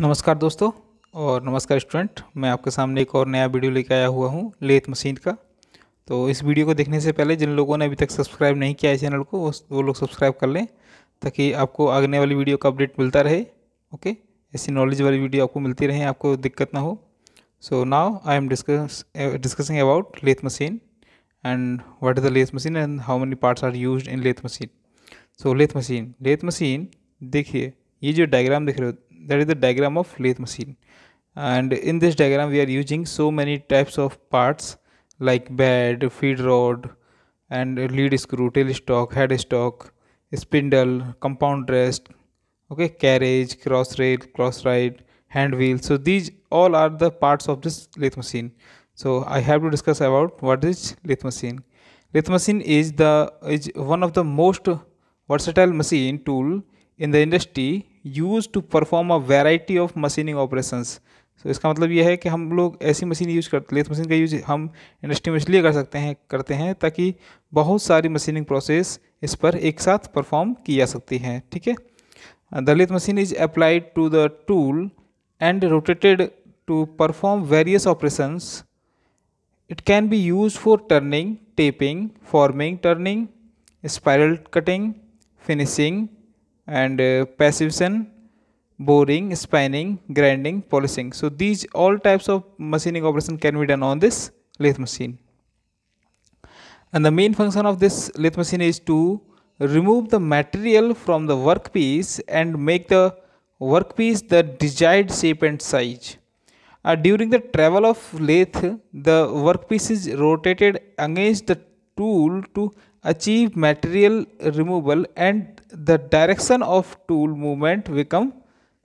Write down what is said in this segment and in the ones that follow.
नमस्कार दोस्तों और नमस्कार स्टूडेंट मैं आपके सामने एक और नया वीडियो लेके आया हुआ हूँ लेथ मशीन का तो इस वीडियो को देखने से पहले जिन लोगों ने अभी तक सब्सक्राइब नहीं किया है चैनल को वो लोग सब्सक्राइब कर लें ताकि आपको आगने वाली वीडियो का अपडेट मिलता रहे ओके ऐसी नॉलेज वाली वीडियो आपको मिलती रहे आपको दिक्कत ना हो so now I am discuss discussing about lathe machine and what is the lathe machine and how many parts are use in lathe machine so lathe machine lathe machine देखिए ये जो डायग्राम देख रहे हो that is the diagram of lathe machine and in this diagram we are using so many types of parts like bed feed rod and lead screw tail stock head stock spindle compound rest okay carriage cross rail cross ride hand wheel so these all are the parts of this lathe machine so i have to discuss about what is lathe machine lathe machine is the is one of the most versatile machine tool in the industry use to perform a variety of machining operation so इसका मतलब यह है कि हम लोग ऐसी machine use करते lathe machine का यूज़ हम इंडस्ट्री में इसलिए कर सकते हैं करते हैं ताकि बहुत सारी मशीनिंग प्रोसेस इस पर एक साथ परफॉर्म की जा सकती हैं ठीक है the lathe machine is applied to the tool and rotated to perform various operation it can be use for turning tapping forming turning spiral cutting finishing and uh, passivation boring spinning grinding polishing so these all types of machining operation can be done on this lathe machine and the main function of this lathe machine is to remove the material from the workpiece and make the workpiece the desired shape and size uh, during the travel of lathe the workpiece is rotated against the tool to achieve material removal and the direction of tool movement become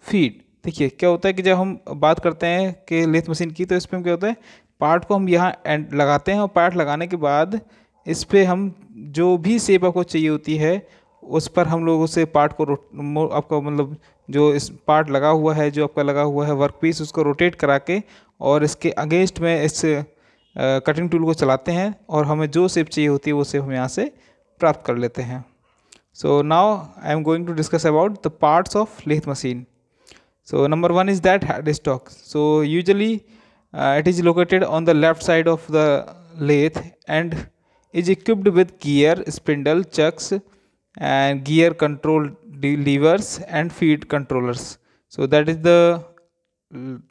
feed देखिए क्या होता है कि जब हम बात करते हैं कि लेथ मशीन की तो इस पर हम क्या होता है पार्ट को हम यहाँ एंड लगाते हैं और पार्ट लगाने के बाद इस पर हम जो भी सेप आपको चाहिए होती है उस पर हम लोग उसे पार्ट को आपका मतलब जो इस पार्ट लगा हुआ है जो आपका लगा हुआ है वर्क पीस उसको रोटेट करा के और इसके अगेंस्ट में इस कटिंग टूल को चलाते हैं और हमें जो सेप चाहिए होती है वो सेप हम यहाँ से प्राप्त कर लेते हैं So now I am going to discuss about the parts of lathe machine. So number one is that headstock. So usually uh, it is located on the left side of the lathe and is equipped with gear, spindle, chucks and gear control levers and feed controllers. So that is the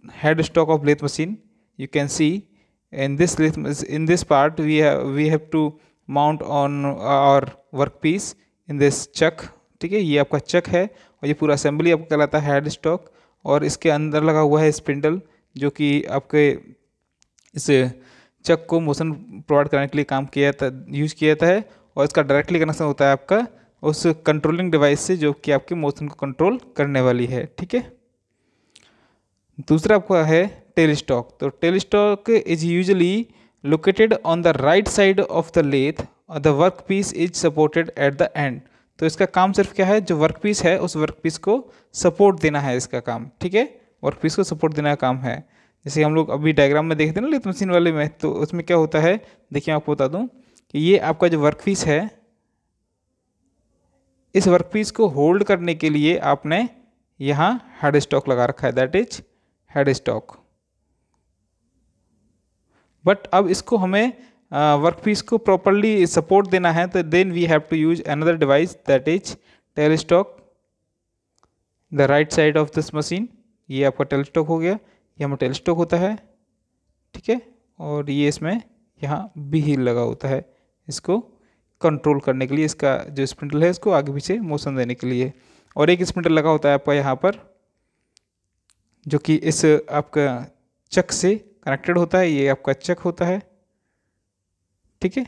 headstock of lathe machine. You can see in this lathe, in this part we have we have to mount on our workpiece in this chuck ठीक है ये आपका चक है और ये पूरा assembly आपको कहलाता है हेड स्टॉक और इसके अंदर लगा हुआ है स्पिंडल जो कि आपके इस चक को मोशन प्रोवाइड कराने के लिए काम किया जाता यूज किया जाता है और इसका डायरेक्टली कनेक्शन होता है आपका उस कंट्रोलिंग डिवाइस से जो कि आपके मोशन को कंट्रोल करने वाली है ठीक है दूसरा आपका है टेल स्टॉक तो tail stock is usually located on the right side of the lathe the work piece is supported at the end तो इसका काम सिर्फ क्या है जो वर्क पीस है उस वर्क पीस को सपोर्ट देना है इसका काम ठीक है वर्क पीस को सपोर्ट देना काम है जैसे हम लोग अभी डायग्राम में देखते हैं ना लिथ मशीन वाले में तो उसमें क्या होता है देखिए आपको बता दूँ कि ये आपका जो वर्क पीस है इस वर्क पीस को होल्ड करने के लिए आपने यहाँ हेड स्टॉक लगा रखा है that is head stock but अब इसको हमें वर्क uh, पीस को प्रॉपरली सपोर्ट देना है तो then we have to use another device that is tailstock the right side of this machine ये आपका टेलीस्टॉक हो गया ये हमारा टेलीस्टॉक होता है ठीक है और ये इसमें यहाँ भी हील लगा होता है इसको कंट्रोल करने के लिए इसका जो स्प्रिंटल है इसको आगे पीछे मोशन देने के लिए और एक स्प्रिंटल लगा होता है आपका यहाँ पर जो कि इस आपका चक से कनेक्टेड होता है ये आपका चक होता है ठीक है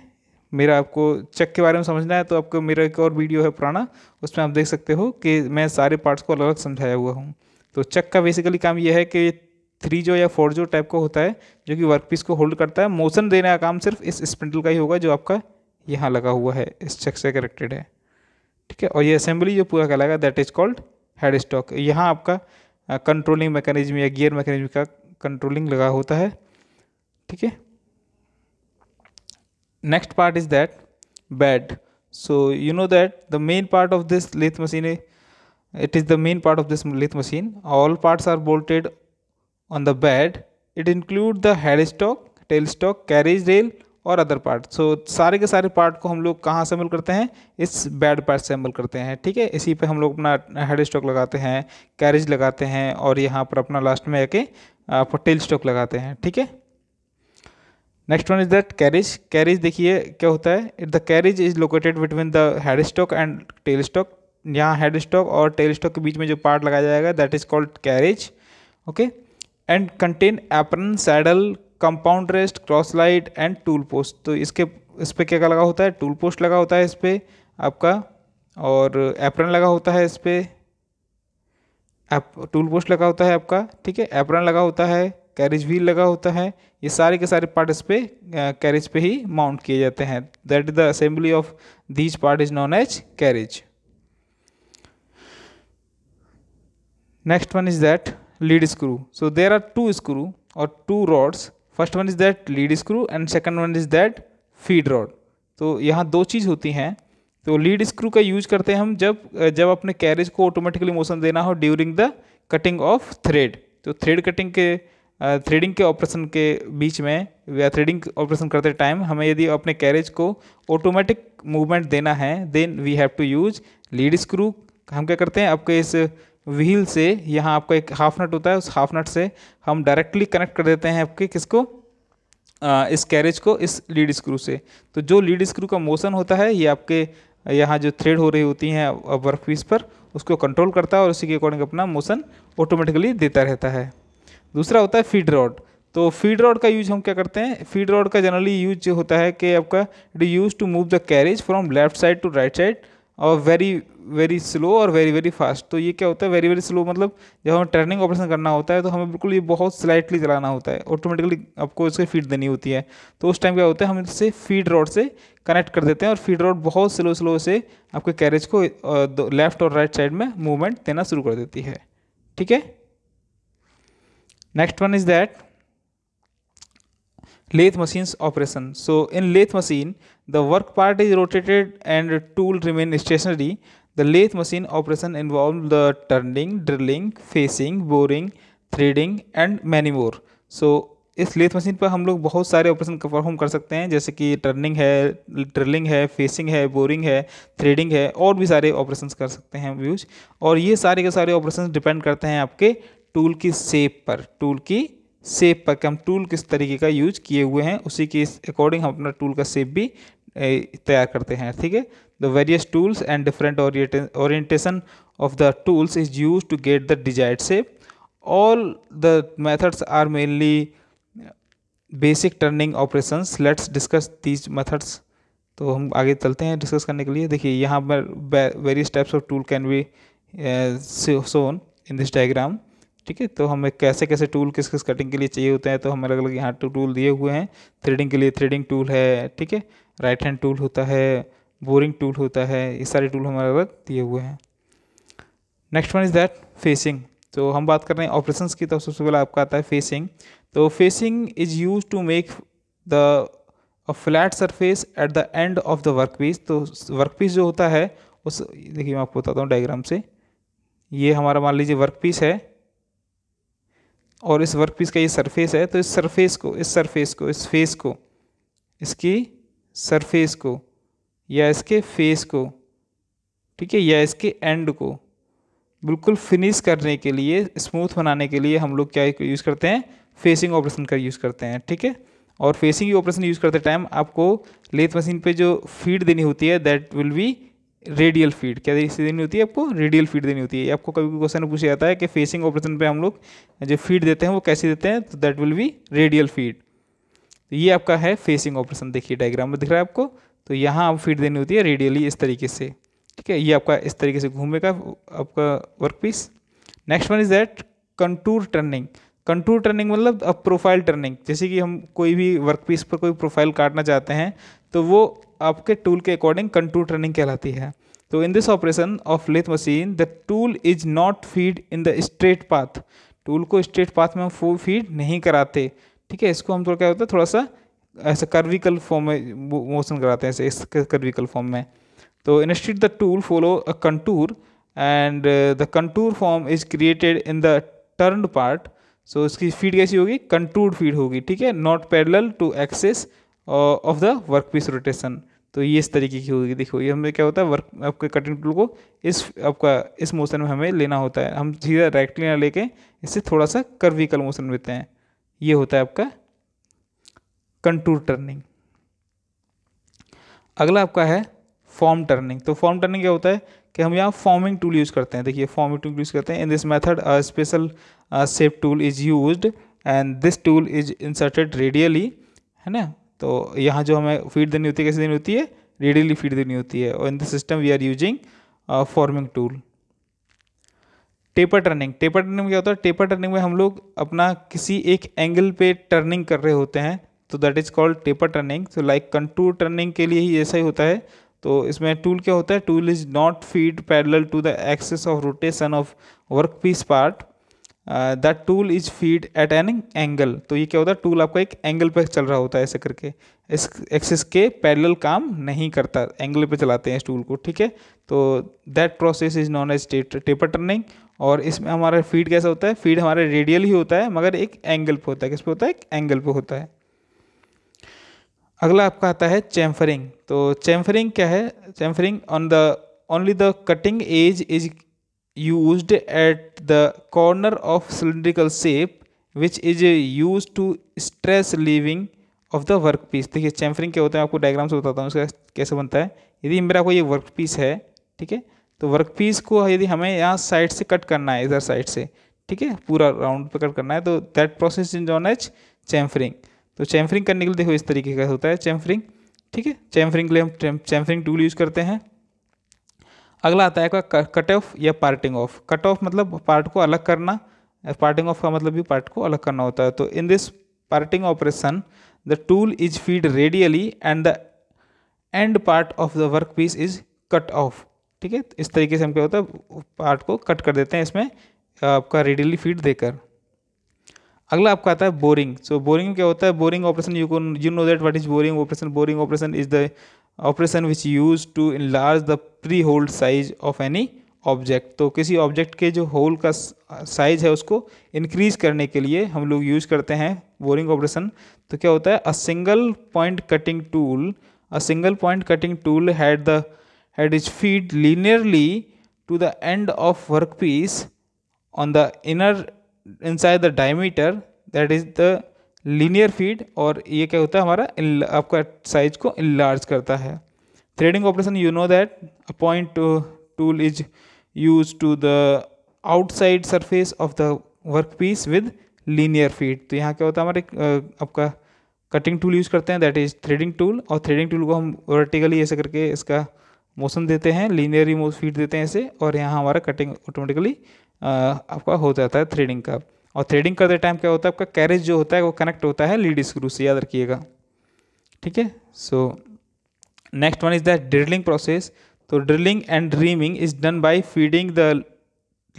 मेरा आपको चेक के बारे में समझना है तो आपको मेरा एक और वीडियो है पुराना उसमें आप देख सकते हो कि मैं सारे पार्ट्स को अलग अलग समझाया हुआ हूँ तो चेक का बेसिकली काम यह है कि थ्री जो या फोर जो टाइप का होता है जो कि वर्क पीस को होल्ड करता है मोशन देने का काम सिर्फ इस स्पिंडल का ही होगा जो आपका यहाँ लगा हुआ है इस चेक से कनेक्टेड है ठीक है और ये असेंबली जो पूरा कहलाएगा that is called head stock यहाँ आपका कंट्रोलिंग मैकेनिज्म या गियर मैकेनिज्म का कंट्रोलिंग लगा होता है ठीक है next part is that bed so you know that the main part of this lathe machine it is the main part of this lathe machine all parts are bolted on the bed it include the headstock tailstock carriage rail और other part so सारे के सारे part को हम लोग कहाँ assemble करते हैं इस बेड पर असेंबल करते हैं ठीक है इसी पे हम लोग अपना हेड स्टॉक लगाते हैं कैरिज लगाते हैं और यहाँ पर अपना लास्ट में आके टेल स्टॉक लगाते हैं ठीक है next one is that carriage carriage देखिए क्या होता है it the carriage is located between the head stock and tail stock यहाँ हेड स्टॉक और टेल स्टॉक के बीच में जो पार्ट लगाया जाएगा that is called carriage okay and contain apron saddle compound rest cross slide and tool post तो इसके इस पर क्या लगा होता है टूल पोस्ट लगा होता है इस पर आपका और एपरन लगा होता है इस पर टूल पोस्ट लगा होता है आपका ठीक है एपरन लगा होता है कैरिज व्हील लगा होता है ये सारे के सारे पार्ट्स पे कैरिज पे ही माउंट किए जाते हैं that is the assembly of these part is known as carriage next one is that lead screw so there are two screw और two rods first one is that lead screw and second one is that feed rod तो यहाँ दो चीज़ होती हैं तो lead screw का use करते हैं हम जब जब अपने कैरेज को ऑटोमेटिकली मोशन देना हो during the cutting of thread तो थ्रेड कटिंग के थ्रेडिंग के ऑपरेशन के बीच में या थ्रेडिंग ऑपरेशन करते टाइम हमें यदि अपने कैरेज को ऑटोमेटिक मूवमेंट देना है then we have to use lead screw हम क्या करते हैं आपके इस व्हील से यहाँ आपका एक हाफ नट होता है उस हाफ नट से हम डायरेक्टली कनेक्ट कर देते हैं आपके किसको आ, इस कैरेज को इस लीड स्क्रू से तो जो लीड स्क्रू का मोशन होता है ये आपके यहाँ जो थ्रेड हो रही होती हैं वर्क पीस पर उसको कंट्रोल करता है और उसी के अकॉर्डिंग अपना मोशन ऑटोमेटिकली देता रहता है दूसरा होता है फीड रॉड तो फीड रॉड का यूज हम क्या करते हैं फीड रॉड का जनरली यूज होता है कि आपका it use to move the carriage from left side to right side और वेरी वेरी स्लो और वेरी वेरी फास्ट तो ये क्या होता है वेरी वेरी स्लो मतलब जब हमें टर्निंग ऑपरेशन करना होता है तो हमें बिल्कुल ये बहुत स्लाइटली चलाना होता है ऑटोमेटिकली आपको इसकी फीड देनी होती है तो उस टाइम क्या होता है हम इसे फीड रॉड से कनेक्ट कर देते हैं और फीड रॉड बहुत स्लो स्लो से आपके कैरेज को लेफ्ट और राइट साइड में मूवमेंट देना शुरू कर देती है ठीक है next one is that lathe machine's operation so in lathe machine the work part is rotated and tool remain stationary the lathe machine operation involve the turning drilling facing boring threading and many more so इस lathe machine पर हम लोग बहुत सारे operation perform कर सकते हैं जैसे कि टर्निंग है ड्रिलिंग है फेसिंग है बोरिंग है थ्रेडिंग है और भी सारे ऑपरेशन कर सकते हैं व्यूज और ये सारे के सारे ऑपरेशन डिपेंड करते हैं आपके टूल की सेप पर टूल की सेप पर कि हम टूल किस तरीके का यूज किए हुए हैं उसी के अकॉर्डिंग हम अपना टूल का सेप भी तैयार करते हैं ठीक है the various tools and different orientation of the tools is use to get the desired shape all the methods are mainly basic turning operation let's discuss these methods तो हम आगे चलते हैं डिस्कस करने के लिए देखिए यहाँ पर various types of tool can be shown in this diagram ठीक है तो हमें कैसे कैसे टूल किस किस कटिंग के लिए चाहिए होते हैं तो हम अलग अलग यहाँ टूल दिए हुए हैं थ्रेडिंग के लिए थ्रेडिंग टूल है ठीक है राइट हैंड टूल होता है बोरिंग टूल होता है ये सारे टूल हमारे अलग दिए हुए हैं next one is that facing तो हम बात कर रहे हैं ऑपरेशन की तो सबसे पहले आपका आता है फेसिंग तो facing is use to make the flat surface at the end of the work piece तो वर्क पीस जो होता है उस देखिए मैं आपको बताता हूँ डायग्राम से ये हमारा मान लीजिए वर्क पीस है और इस वर्क पीस का ये सरफेस है तो इस सरफेस को इस सरफेस को इस फेस को इसकी सरफेस को या इसके फेस को ठीक है या इसके एंड को बिल्कुल फिनिश करने के लिए स्मूथ बनाने के लिए हम लोग क्या यूज़ करते हैं फेसिंग ऑपरेशन का यूज़ करते हैं ठीक है और फेसिंग ऑपरेशन यूज़ करते टाइम आपको लेथ मशीन पे जो फीड देनी होती है that will be radial feed क्या देनी होती है आपको रेडियल फीड देनी होती है आपको कभी क्वेश्चन पूछा जाता है कि फेसिंग ऑपरेशन पे हम लोग जो फीड देते हैं वो कैसे देते हैं तो that will be radial feed तो ये आपका है फेसिंग ऑपरेशन देखिए डायग्राम में दिख रहा है आपको तो यहाँ आप फीड देनी होती है रेडियली इस तरीके से ठीक है ये आपका इस तरीके से घूमेगा आपका work piece next one is that contour turning contour turning मतलब अब प्रोफाइल टर्निंग जैसे कि हम कोई भी वर्क पीस पर कोई प्रोफाइल काटना चाहते हैं तो वो आपके टूल के अकॉर्डिंग कंटूर ट्रेनिंग कहलाती है तो in this operation of lathe machine the tool is not feed in the straight path tool को स्ट्रेट पाथ में हम फीड नहीं कराते ठीक है इसको हम थोड़ा क्या होता है थोड़ा सा ऐसा कर्विकल फॉर्म में मोशन कराते हैं ऐसे इस कर्विकल फॉर्म में तो street the tool follow a contour and the contour form is created in the turn part so इसकी फीड कैसी होगी कंटूर्ड फीड होगी ठीक है not parallel to axis of the work piece rotation तो ये इस तरीके की होगी देखो ये हमें क्या होता है वर्क आपके कटिंग टूल को इस आपका इस मोशन में हमें लेना होता है हम सीधा राइट ले लेके इससे थोड़ा सा कर्विकल मोशन देते हैं ये होता है आपका कंटूर टर्निंग अगला आपका है फॉर्म टर्निंग तो फॉर्म टर्निंग क्या होता है कि हम यहाँ फॉर्मिंग टूल यूज़ करते हैं देखिए फॉर्मिंग टूल यूज़ करते हैं in this method special safe tool is use and this tool is inserted radially है ना तो यहाँ जो हमें फीड देनी होती है कैसे देनी होती है रेडियली फीड देनी होती है और in the system we are using forming tool taper turning taper turning में क्या होता है टेपर टर्निंग में हम लोग अपना किसी एक एंगल पे टर्निंग कर रहे होते हैं तो that is called taper turning तो लाइक कंटूर टर्निंग के लिए ही ऐसा ही होता है तो इसमें टूल क्या होता है tool is not feed parallel to the axis of rotation of work piece part the tool is feed at an angle तो ये क्या होता है टूल आपका एक एंगल पर चल रहा होता है ऐसे करके इस एक्सिस के पैरेलल काम नहीं करता एंगल पे चलाते हैं इस टूल को ठीक है तो that process is known as taper turning और इसमें हमारा फीड कैसा होता है फीड हमारा रेडियल ही होता है मगर एक एंगल पे होता है किस पे होता है एक एंगल पे होता है अगला आपका आता है चैम्फरिंग तो चैम्फरिंग क्या है chamfering on the only the cutting edge is used at the corner of cylindrical shape which is used to stress leaving of the work piece देखिए चैम्फरिंग क्या होता है आपको डायग्राम से बताता हूँ उसका कैसे बनता है यदि मेरा कोई ये वर्क पीस है ठीक है तो वर्क पीस को यदि हमें यहाँ साइड से कट करना है इधर साइड से ठीक है पूरा राउंड पे कट करना है तो that process is known as chamfering तो चैम्फरिंग करने के लिए देखो इस तरीके का होता है चैम्फरिंग ठीक है चैम्फरिंग के लिए हम चैम्फरिंग टूल यूज़ करते हैं अगला आता है आपका कट ऑफ या पार्टिंग ऑफ कट ऑफ मतलब पार्ट को अलग करना पार्टिंग ऑफ का मतलब भी पार्ट को अलग करना होता है तो in this parting operation the tool is feed radially and the end part of the work piece is cut off ठीक है तो इस तरीके से हम क्या होता है पार्ट को कट कर देते हैं इसमें आपका रेडियली फीड देकर अगला आपका आता है बोरिंग सो बोरिंग क्या होता है boring operation you can you know that what is boring operation boring operation is the operation which use to enlarge the pre hold size of any object तो किसी object के जो whole का size है उसको increase करने के लिए हम लोग यूज करते हैं बोरिंग ऑपरेशन तो क्या होता है a single point cutting tool a single point cutting tool head the head is feed linearly to the end of work piece on the inner inside the diameter that is the linear feed और ये क्या होता है हमारा आपका size को enlarge करता है threading operation you know that a point tool is use to the outside surface of the work piece with linear feed तो यहाँ क्या होता है हमारे uh, आपका कटिंग टूल यूज़ करते हैं दैट इज थ्रेडिंग टूल और थ्रेडिंग टूल को हम वर्टिकली ऐसे करके इसका मोशन देते हैं लीनियरली फीड देते हैं ऐसे और यहाँ हमारा कटिंग ऑटोमेटिकली uh, आपका हो जाता है थ्रेडिंग का और थ्रेडिंग करते टाइम क्या होता है आपका कैरेज जो होता है वो कनेक्ट होता है लीड स्क्रू से याद रखिएगा ठीक है so next one is the drilling process तो drilling and reaming is done by feeding the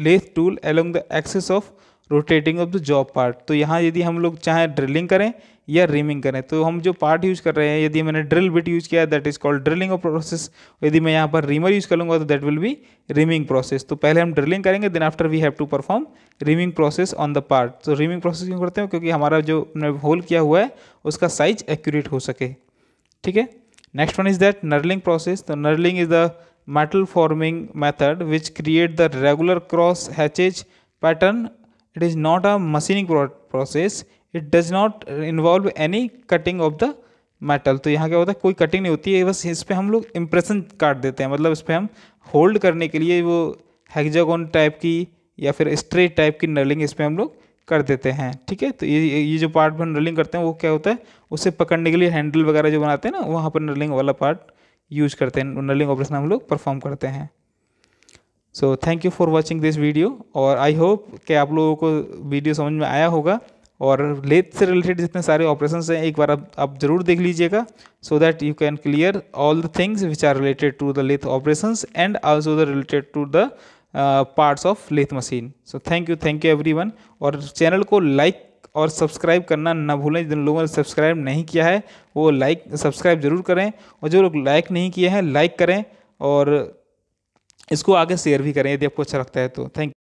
lathe tool along the axis of rotating of the job part तो यहाँ यदि हम लोग चाहें ड्रिलिंग करें या रिमिंग करें तो हम जो पार्ट यूज़ कर रहे हैं यदि मैंने ड्रिल बिट यूज़ किया that is called drilling of process यदि मैं यहाँ पर रीमर यूज़ करूँगा तो that will be reaming process तो पहले हम ड्रिलिंग करेंगे then after we have to perform reaming process on the part तो रिमिंग प्रोसेस क्यों करते हैं क्योंकि हमारा जो होल किया हुआ है उसका साइज एक्यूरेट हो सके ठीक है next one is that knurling process तो knurling is the metal forming method which create the regular cross hatches pattern it is not a machining process it does not involve any cutting of the metal तो यहाँ क्या होता है कोई cutting नहीं होती है बस इस पर हम लोग इम्प्रेशन काट देते हैं मतलब इस पर हम होल्ड करने के लिए वो हेक्जागोन टाइप की या फिर स्ट्रेट टाइप की नर्लिंग इस पर हम लोग कर देते हैं ठीक है तो ये ये जो पार्ट पर नलिंग करते हैं वो क्या होता है उसे पकड़ने के लिए हैंडल वगैरह जो बनाते हैं ना वहाँ पर नर्लिंग वाला पार्ट यूज करते हैं नलिंग ऑपरेशन हम लोग परफॉर्म करते हैं so thank you for watching this video और आई होप कि आप लोगों को वीडियो समझ में आया होगा और लेथ से रिलेटेड जितने सारे ऑपरेशन हैं एक बार आप, आप ज़रूर देख लीजिएगा so that you can clear all the things which are related to the lathe operation and also the related to the parts of lathe machine so thank you thank you everyone और channel को like और subscribe करना ना भूलें जिन लोगों ने subscribe नहीं किया है वो लाइक सब्सक्राइब ज़रूर करें और जो लोग लाइक नहीं किए हैं लाइक करें और इसको आगे शेयर भी करें यदि आपको अच्छा लगता है तो थैंक यू